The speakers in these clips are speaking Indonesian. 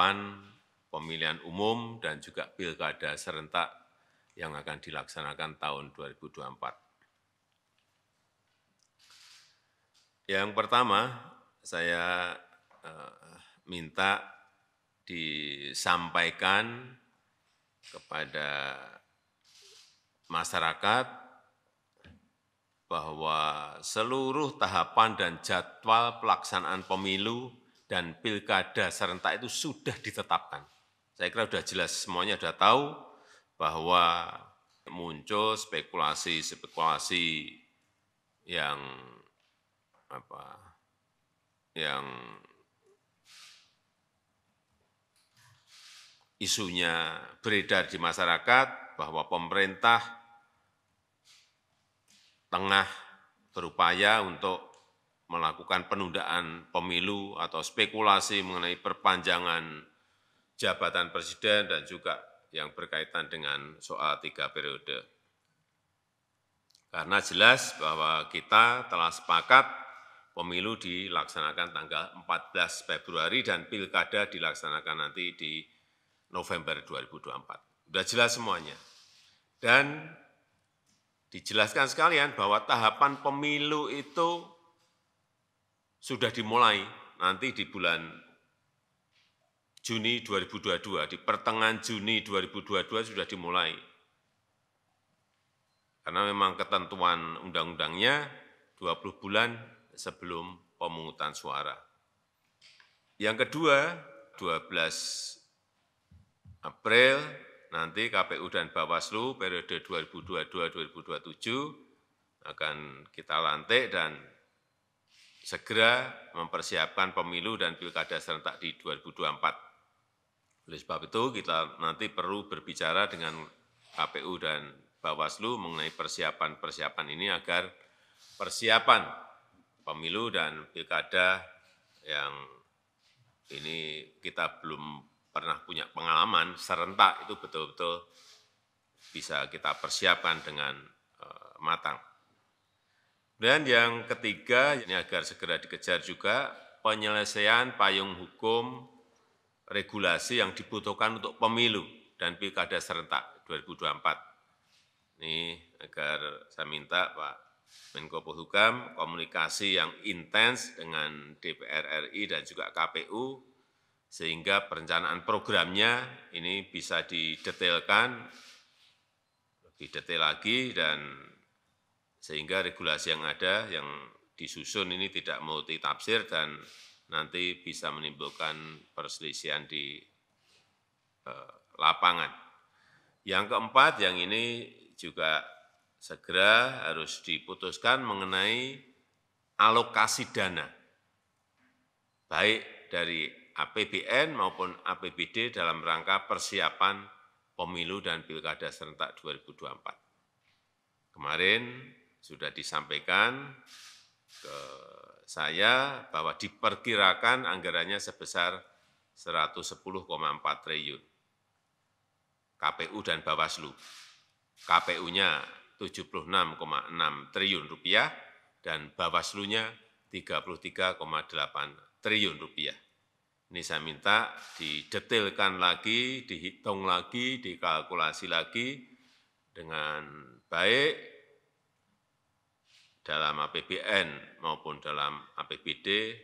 tahapan pemilihan umum dan juga pilkada serentak yang akan dilaksanakan tahun 2024. Yang pertama, saya eh, minta disampaikan kepada masyarakat bahwa seluruh tahapan dan jadwal pelaksanaan pemilu dan pilkada serentak itu sudah ditetapkan. Saya kira sudah jelas semuanya sudah tahu bahwa muncul spekulasi-spekulasi yang apa yang isunya beredar di masyarakat bahwa pemerintah tengah berupaya untuk melakukan penundaan pemilu atau spekulasi mengenai perpanjangan jabatan presiden dan juga yang berkaitan dengan soal tiga periode. Karena jelas bahwa kita telah sepakat pemilu dilaksanakan tanggal 14 Februari dan pilkada dilaksanakan nanti di November 2024. Sudah jelas semuanya. Dan dijelaskan sekalian bahwa tahapan pemilu itu sudah dimulai nanti di bulan Juni 2022, di pertengahan Juni 2022 sudah dimulai. Karena memang ketentuan undang-undangnya 20 bulan sebelum pemungutan suara. Yang kedua, 12 April nanti KPU dan Bawaslu periode 2022-2027 akan kita lantik dan segera mempersiapkan pemilu dan pilkada serentak di 2024. Oleh sebab itu, kita nanti perlu berbicara dengan KPU dan Bawaslu mengenai persiapan-persiapan ini agar persiapan pemilu dan pilkada yang ini kita belum pernah punya pengalaman serentak itu betul-betul bisa kita persiapkan dengan eh, matang. Dan yang ketiga, ini agar segera dikejar juga, penyelesaian payung hukum regulasi yang dibutuhkan untuk pemilu dan pilkada serentak 2024. Ini agar saya minta Pak Menko Polhukam komunikasi yang intens dengan DPR RI dan juga KPU sehingga perencanaan programnya ini bisa didetailkan lebih detail lagi dan sehingga regulasi yang ada yang disusun ini tidak multitafsir dan nanti bisa menimbulkan perselisihan di eh, lapangan. Yang keempat, yang ini juga segera harus diputuskan mengenai alokasi dana, baik dari APBN maupun APBD dalam rangka persiapan pemilu dan pilkada serentak 2024. Kemarin sudah disampaikan ke saya bahwa diperkirakan anggarannya sebesar 110,4 triliun. KPU dan Bawaslu. KPU-nya 76,6 triliun rupiah dan Bawaslu-nya 33,8 triliun rupiah. Ini saya minta didetailkan lagi, dihitung lagi, dikalkulasi lagi dengan baik dalam APBN maupun dalam APBD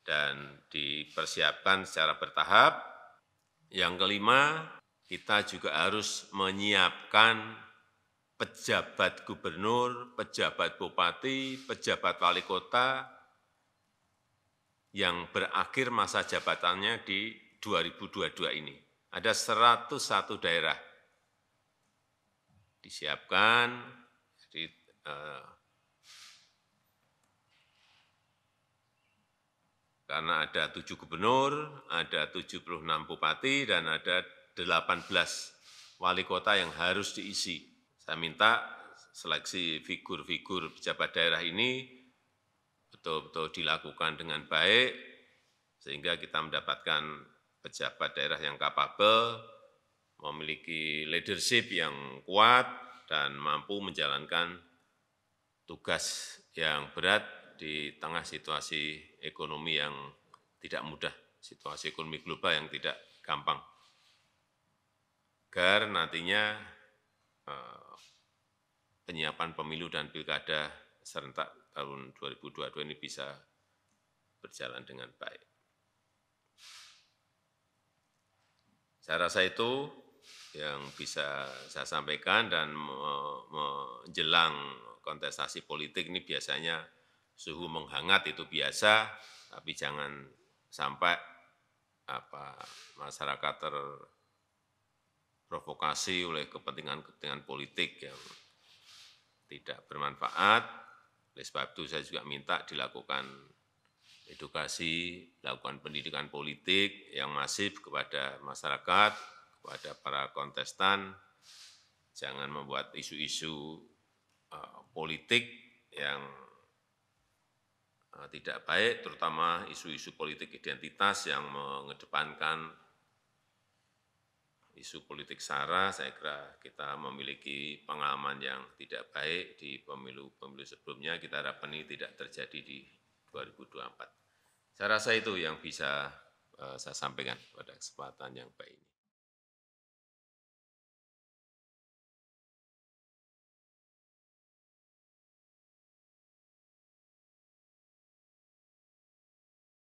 dan dipersiapkan secara bertahap. Yang kelima, kita juga harus menyiapkan pejabat gubernur, pejabat bupati, pejabat wali kota yang berakhir masa jabatannya di 2022 ini. Ada 101 daerah disiapkan, eh, karena ada tujuh gubernur, ada 76 bupati, dan ada 18 wali kota yang harus diisi. Saya minta seleksi figur-figur pejabat daerah ini betul-betul dilakukan dengan baik, sehingga kita mendapatkan pejabat daerah yang kapabel, memiliki leadership yang kuat, dan mampu menjalankan tugas yang berat di tengah situasi ekonomi yang tidak mudah, situasi ekonomi global yang tidak gampang. Agar nantinya eh, penyiapan pemilu dan pilkada serentak tahun 2022 ini bisa berjalan dengan baik. Saya rasa itu yang bisa saya sampaikan dan menjelang kontestasi politik ini biasanya suhu menghangat itu biasa, tapi jangan sampai apa masyarakat terprovokasi oleh kepentingan-kepentingan politik yang tidak bermanfaat. Oleh sebab itu saya juga minta dilakukan edukasi, lakukan pendidikan politik yang masif kepada masyarakat, kepada para kontestan, jangan membuat isu-isu uh, politik yang Eh, tidak baik, terutama isu-isu politik identitas yang mengedepankan isu politik sara, saya kira kita memiliki pengalaman yang tidak baik di pemilu-pemilu sebelumnya, kita harapkan ini tidak terjadi di 2024. Saya rasa itu yang bisa eh, saya sampaikan pada kesempatan yang baik ini.